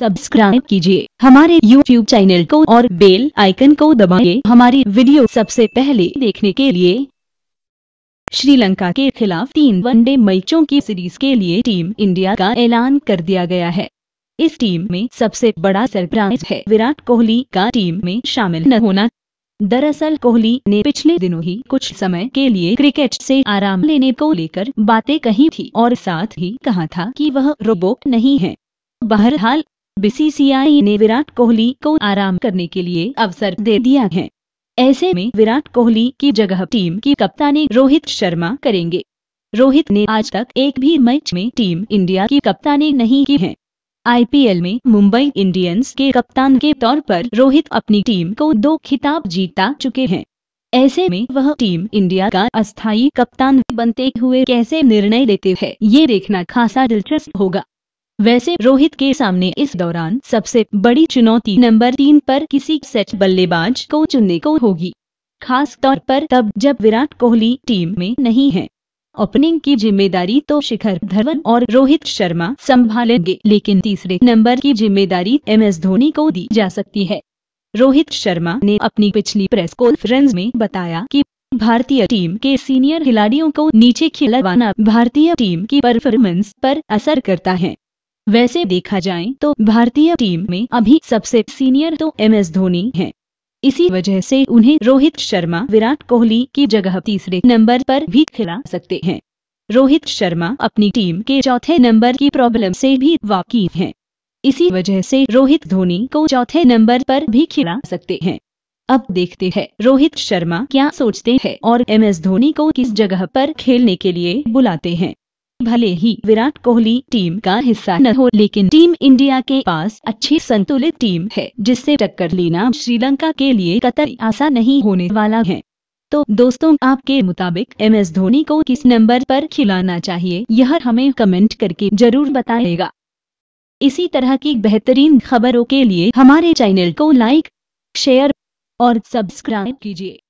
Subscribe कीजिए हमारे YouTube channel को और बेल आइकन को दबाए हमारी वीडियो सबसे पहले देखने के लिए श्रीलंका के खिलाफ तीन वनडे मैचों की सीरीज के लिए टीम इंडिया का ऐलान कर दिया गया है इस टीम में सबसे बड़ा सरप्राइज है विराट कोहली का टीम में शामिल न होना दरअसल कोहली ने पिछले दिनों ही कुछ समय के लिए क्रिकेट से आराम लेने को लेकर बातें कही थी और साथ ही कहा था कि वह रोबोट नहीं है बहरहाल बीसीसीआई ने विराट कोहली को आराम करने के लिए अवसर दे दिया है ऐसे में विराट कोहली की जगह टीम की कप्तानी रोहित शर्मा करेंगे रोहित ने आज तक एक भी मैच में टीम इंडिया की कप्तानी नहीं की है आईपीएल में मुंबई इंडियंस के कप्तान के तौर पर रोहित अपनी टीम को दो खिताब जीता चुके हैं ऐसे में वह टीम इंडिया का अस्थायी कप्तान बनते हुए कैसे निर्णय लेते हैं ये देखना खासा दिलचस्प होगा वैसे रोहित के सामने इस दौरान सबसे बड़ी चुनौती नंबर तीन पर किसी सेट बल्लेबाज को चुनने को होगी खास तौर पर तब जब विराट कोहली टीम में नहीं है ओपनिंग की जिम्मेदारी तो शिखर धवन और रोहित शर्मा संभालेंगे लेकिन तीसरे नंबर की जिम्मेदारी एम एस धोनी को दी जा सकती है रोहित शर्मा ने अपनी पिछली प्रेस कॉन्फ्रेंस में बताया कि भारतीय टीम के सीनियर खिलाड़ियों को नीचे खिलवाना भारतीय टीम की परफॉर्मेंस पर असर करता है वैसे देखा जाए तो भारतीय टीम में अभी सबसे सीनियर तो एम एस धोनी हैं। इसी वजह से उन्हें रोहित शर्मा विराट कोहली की जगह तीसरे नंबर पर भी खिला सकते हैं रोहित शर्मा अपनी टीम के चौथे नंबर की प्रॉब्लम से भी वाकिफ हैं। इसी वजह से रोहित धोनी को चौथे नंबर पर भी खिला सकते हैं अब देखते हैं रोहित शर्मा क्या सोचते हैं और एम एस धोनी को किस जगह पर खेलने के लिए बुलाते हैं भले ही विराट कोहली टीम का हिस्सा न हो लेकिन टीम इंडिया के पास अच्छी संतुलित टीम है जिससे टक्कर लेना श्रीलंका के लिए कतर आसान नहीं होने वाला है तो दोस्तों आपके मुताबिक एम एस धोनी को किस नंबर पर खिलाना चाहिए यह हमें कमेंट करके जरूर बताएगा इसी तरह की बेहतरीन खबरों के लिए हमारे चैनल को लाइक शेयर और सब्सक्राइब कीजिए